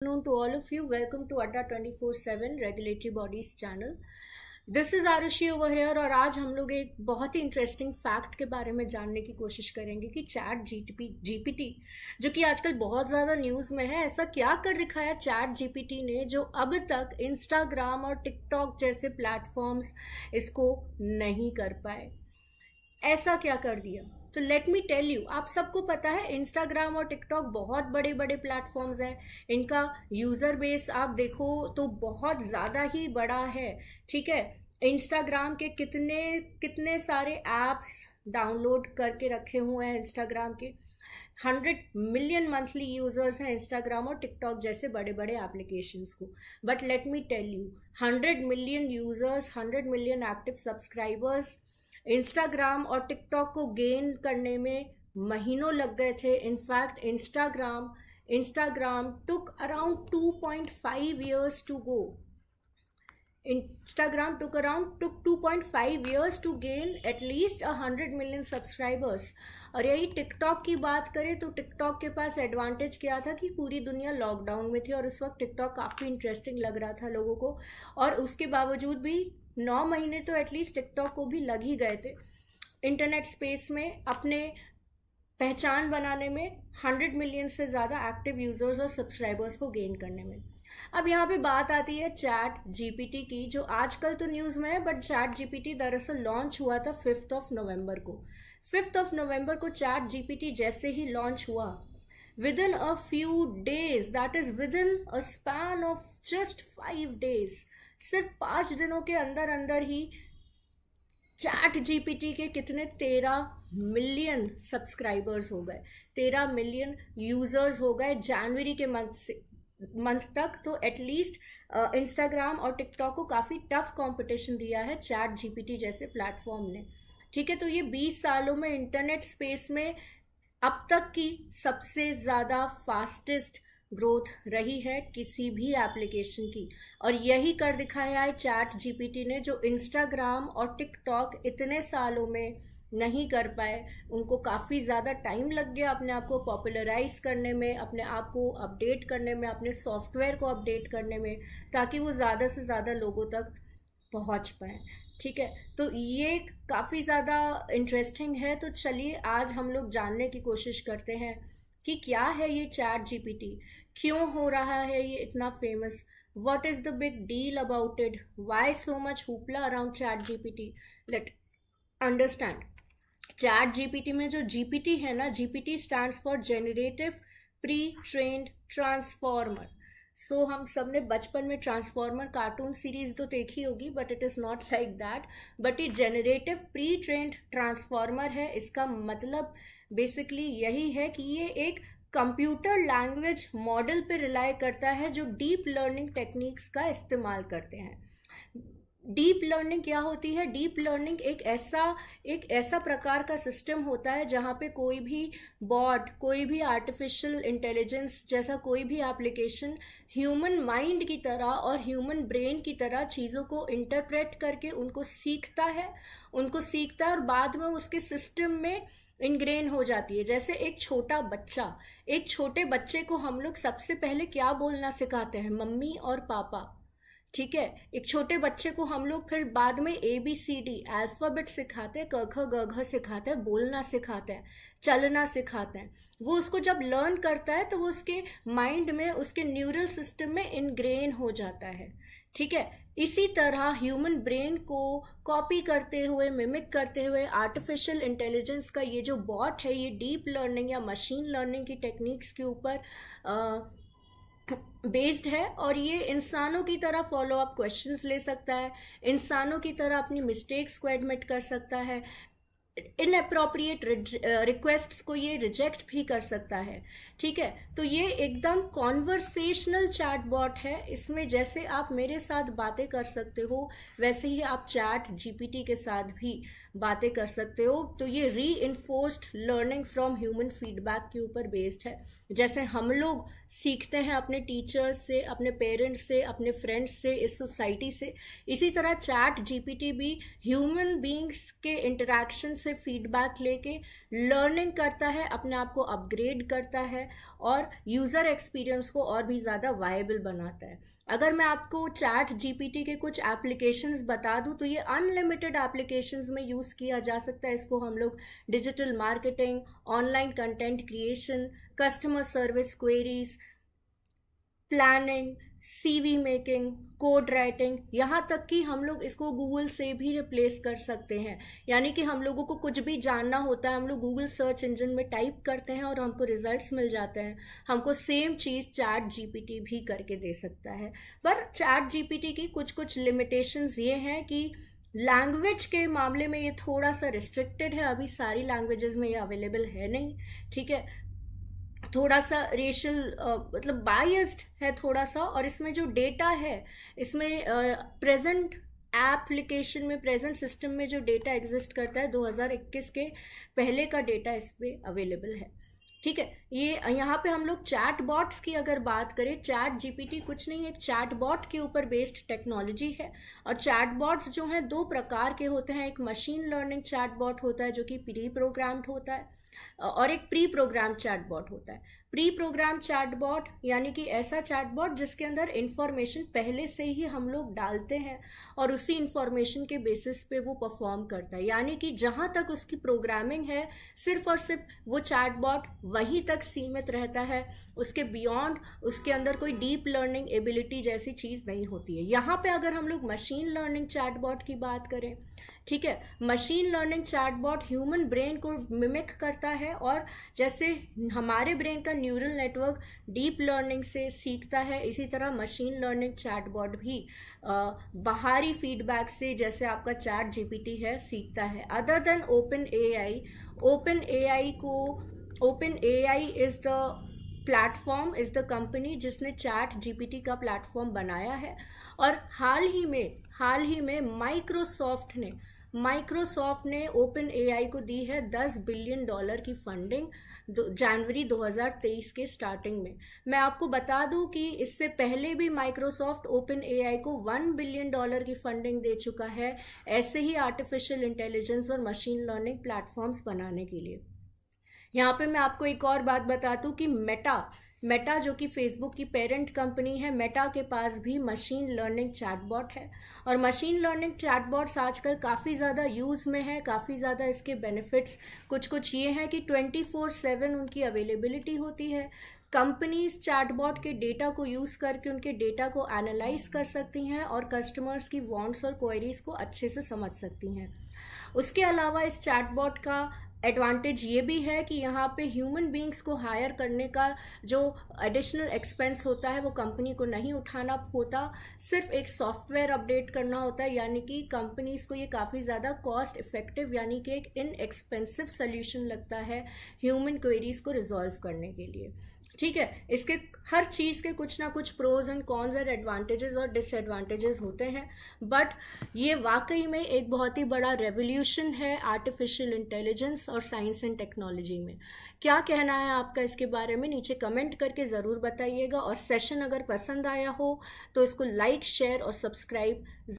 afternoon to all of you. Welcome to Adda 24/7 Regulatory Bodies channel. This is Aarushi over here और आज हम लोग एक बहुत ही इंटरेस्टिंग फैक्ट के बारे में जानने की कोशिश करेंगे कि चैट जीटीपी जीपीटी जो कि आजकल बहुत ज़्यादा न्यूज़ में है ऐसा क्या कर दिखाया चैट जीपीटी ने जो अब तक इंस्टाग्राम और टिकटॉक जैसे प्लेटफॉर्म्स इसको नहीं कर पाए ऐसा क्या कर दिया so let me tell you आप सबको पता है इंस्टाग्राम और टिकटॉक बहुत बड़े बड़े प्लेटफॉर्म्स हैं इनका यूज़र बेस आप देखो तो बहुत ज़्यादा ही बड़ा है ठीक है इंस्टाग्राम के कितने कितने सारे ऐप्स डाउनलोड करके रखे हुए हैं इंस्टाग्राम के हंड्रेड मिलियन मंथली यूजर्स हैं इंस्टाग्राम और टिकटॉक जैसे बड़े बड़े एप्लीकेशंस को but let me tell you hundred million users hundred million active subscribers Instagram और टिकटॉक को गेन करने में महीनों लग गए थे in fact Instagram Instagram took around 2.5 go Instagram took around took two point 2.5 years to gain at least a hundred million subscribers और यही टिकटॉक की बात करें तो टिकटॉक के पास एडवांटेज क्या था कि पूरी दुनिया लॉकडाउन में थी और उस वक्त टिकटॉक काफ़ी इंटरेस्टिंग लग रहा था लोगों को और उसके बावजूद भी नौ महीने तो एटलीस्ट टिकटॉक को भी लग ही गए थे इंटरनेट स्पेस में अपने पहचान बनाने में हंड्रेड मिलियन से ज़्यादा एक्टिव यूज़र्स और सब्सक्राइबर्स को गेन करने में अब यहाँ पे बात आती है चैट जीपीटी की जो आजकल तो न्यूज़ में है बट चैट जीपीटी दरअसल लॉन्च हुआ था फिफ्थ ऑफ नवंबर को फिफ्थ ऑफ नवंबर को चैट जीपीटी जैसे ही लॉन्च हुआ within a few days that is within a span of just five days सिर्फ पाँच दिनों के अंदर अंदर ही चैट जीपीटी के कितने तेरह मिलियन सब्सक्राइबर्स हो गए तेरह मिलियन यूज़र्स हो गए जनवरी के मंथ से मंथ तक तो एटलीस्ट इंस्टाग्राम और टिकटॉक को काफ़ी टफ कंपटीशन दिया है चैट जीपीटी जैसे प्लेटफॉर्म ने ठीक है तो ये 20 सालों में इंटरनेट स्पेस में अब तक की सबसे ज़्यादा फास्टेस्ट ग्रोथ रही है किसी भी एप्लीकेशन की और यही कर दिखाया है चैट जीपीटी ने जो इंस्टाग्राम और टिकटॉक इतने सालों में नहीं कर पाए उनको काफ़ी ज़्यादा टाइम लग गया अपने आप को पॉपुलराइज करने में अपने आप को अपडेट करने में अपने सॉफ्टवेयर को अपडेट करने में ताकि वो ज़्यादा से ज़्यादा लोगों तक पहुंच पाए ठीक है तो ये काफ़ी ज़्यादा इंटरेस्टिंग है तो चलिए आज हम लोग जानने की कोशिश करते हैं कि क्या है ये चैट जीपीटी क्यों हो रहा है ये इतना famous what is the big deal about it why so much hoopla around chat GPT let understand chat GPT में जो जीपीटी है ना GPT stand for generative pre trained transformer so हम सब ने बचपन में ट्रांसफॉर्मर कार्टून सीरीज तो देखी होगी but it is not like that but ये जेनरेटिव प्री ट्रेंड ट्रांसफॉर्मर है इसका मतलब बेसिकली यही है कि ये एक कंप्यूटर लैंग्वेज मॉडल पर रिलाई करता है जो डीप लर्निंग टेक्निक्स का इस्तेमाल करते हैं डीप लर्निंग क्या होती है डीप लर्निंग एक ऐसा एक ऐसा प्रकार का सिस्टम होता है जहाँ पे कोई भी बॉट कोई भी आर्टिफिशियल इंटेलिजेंस जैसा कोई भी एप्लीकेशन ह्यूमन माइंड की तरह और ह्यूमन ब्रेन की तरह चीज़ों को इंटरप्रेट करके उनको सीखता है उनको सीखता है और बाद में उसके सिस्टम में इनग्रेन हो जाती है जैसे एक छोटा बच्चा एक छोटे बच्चे को हम लोग सबसे पहले क्या बोलना सिखाते हैं मम्मी और पापा ठीक है एक छोटे बच्चे को हम लोग फिर बाद में A B C D alphabet सिखाते हैं क ख ग घ सिखाते हैं बोलना सिखाते हैं चलना सिखाते हैं वो उसको जब लर्न करता है तो वो उसके माइंड में उसके न्यूरल सिस्टम में इनग्रेन हो जाता है ठीक है इसी तरह ह्यूमन ब्रेन को कॉपी करते हुए मिमिक करते हुए आर्टिफिशियल इंटेलिजेंस का ये जो बॉट है ये डीप लर्निंग या मशीन लर्निंग की टेक्निक्स के ऊपर बेस्ड है और ये इंसानों की तरह फॉलो अप क्वेश्चंस ले सकता है इंसानों की तरह अपनी मिस्टेक्स को एडमिट कर सकता है इनअप्रोप्रिएट रिक्वेस्ट uh, को ये रिजेक्ट भी कर सकता है ठीक है तो ये एकदम कॉन्वर्सेशनल चैट बॉट है इसमें जैसे आप मेरे साथ बातें कर सकते हो वैसे ही आप चैट जीपीटी के साथ भी बातें कर सकते हो तो ये री लर्निंग फ्रॉम ह्यूमन फीडबैक के ऊपर बेस्ड है जैसे हम लोग सीखते हैं अपने टीचर्स से अपने पेरेंट्स से अपने फ्रेंड्स से इस सोसाइटी से इसी तरह चैट जीपीटी भी ह्यूमन बींग्स के इंटरेक्शन से से फीडबैक लेके लर्निंग करता है अपने आप को अपग्रेड करता है और यूज़र एक्सपीरियंस को और भी ज़्यादा वायबल बनाता है अगर मैं आपको चैट जीपीटी के कुछ एप्लीकेशंस बता दूं तो ये अनलिमिटेड एप्लीकेशंस में यूज़ किया जा सकता है इसको हम लोग digital marketing online content creation customer service queries planning CV making code writing यहाँ तक कि हम लोग इसको गूगल से भी रिप्लेस कर सकते हैं यानी कि हम लोगों को कुछ भी जानना होता है हम लोग गूगल सर्च इंजन में टाइप करते हैं और हमको रिजल्ट्स मिल जाते हैं हमको सेम चीज़ चैट जीपीटी भी करके दे सकता है पर चैट जीपीटी की कुछ कुछ लिमिटेशंस ये हैं कि लैंग्वेज के मामले में ये थोड़ा सा रिस्ट्रिक्टेड है अभी सारी लैंग्वेजेस में ये अवेलेबल है नहीं ठीक है थोड़ा सा रेशल मतलब बायस्ड है थोड़ा सा और इसमें जो डेटा है इसमें प्रेजेंट एप्लीकेशन में प्रेजेंट सिस्टम में जो डेटा एग्जिस्ट करता है 2021 के पहले का डेटा इस पर अवेलेबल है ठीक है ये यहाँ पे हम लोग चैट बॉट्स की अगर बात करें चैट जीपीटी कुछ नहीं एक चैट बॉट के ऊपर बेस्ड टेक्नोलॉजी है और चैट बॉट्स जो हैं दो प्रकार के होते हैं एक मशीन लर्निंग चैट बॉट होता है जो कि प्री प्रोग्राम्ड होता है और एक प्री प्रोग्राम चैटबॉट होता है प्री प्रोग्राम चैटबॉट यानी कि ऐसा चैटबॉट जिसके अंदर इन्फॉर्मेशन पहले से ही हम लोग डालते हैं और उसी इन्फॉर्मेशन के बेसिस पे वो परफॉर्म करता है यानी कि जहाँ तक उसकी प्रोग्रामिंग है सिर्फ और सिर्फ वो चैटबॉट वहीं तक सीमित रहता है उसके बियॉन्ड उसके अंदर कोई डीप लर्निंग एबिलिटी जैसी चीज़ नहीं होती है यहाँ पर अगर हम लोग मशीन लर्निंग चैटबॉट की बात करें ठीक है machine learning chatbot human brain को मिमिक करता है और जैसे हमारे ब्रेन का न्यूरल नेटवर्क डीप लर्निंग से सीखता है इसी तरह मशीन लर्निंग चैटबॉट भी आ, बाहरी फीडबैक से जैसे आपका चैट जीपीटी है सीखता है other than open AI open AI को open AI is the platform is the company जिसने चैट जीपीटी का प्लेटफॉर्म बनाया है और हाल ही में हाल ही में माइक्रोसॉफ्ट ने माइक्रोसॉफ्ट ने ओपन एआई को दी है 10 बिलियन डॉलर की फंडिंग जनवरी 2023 के स्टार्टिंग में मैं आपको बता दूं कि इससे पहले भी माइक्रोसॉफ्ट ओपन एआई को 1 बिलियन डॉलर की फंडिंग दे चुका है ऐसे ही आर्टिफिशियल इंटेलिजेंस और मशीन लर्निंग प्लेटफॉर्म्स बनाने के लिए यहाँ पे मैं आपको एक और बात बता दूँ कि मेटा मेटा जो कि फेसबुक की पेरेंट कंपनी है मेटा के पास भी मशीन लर्निंग चैटबॉट है और मशीन लर्निंग चैटबॉट्स आजकल काफ़ी ज़्यादा यूज़ में है काफ़ी ज़्यादा इसके बेनिफिट्स कुछ कुछ ये हैं कि ट्वेंटी फोर सेवन उनकी अवेलेबिलिटी होती है कंपनीज चैटबॉट के डेटा को यूज़ करके उनके डेटा को एनालाइज कर सकती हैं और कस्टमर्स की वांट्स और क्वेरीज को अच्छे से समझ सकती हैं उसके अलावा इस चैटबॉट का एडवांटेज ये भी है कि यहाँ पे ह्यूमन बींग्स को हायर करने का जो एडिशनल एक्सपेंस होता है वो कंपनी को नहीं उठाना होता सिर्फ एक सॉफ्टवेयर अपडेट करना होता है यानी कि कंपनीज को ये काफ़ी ज़्यादा कॉस्ट इफेक्टिव यानी कि एक इनएक्सपेंसिव सोल्यूशन लगता है ह्यूमन क्वेरीज को रिजॉल्व करने के लिए ठीक है इसके हर चीज़ के कुछ ना कुछ प्रोज एंड कॉन्स और एडवांटेजेस और डिसएडवांटेजेस होते हैं बट ये वाकई में एक बहुत ही बड़ा रेवोल्यूशन है आर्टिफिशियल इंटेलिजेंस और साइंस एंड टेक्नोलॉजी में क्या कहना है आपका इसके बारे में नीचे कमेंट करके ज़रूर बताइएगा और सेशन अगर पसंद आया हो तो इसको लाइक शेयर और सब्सक्राइब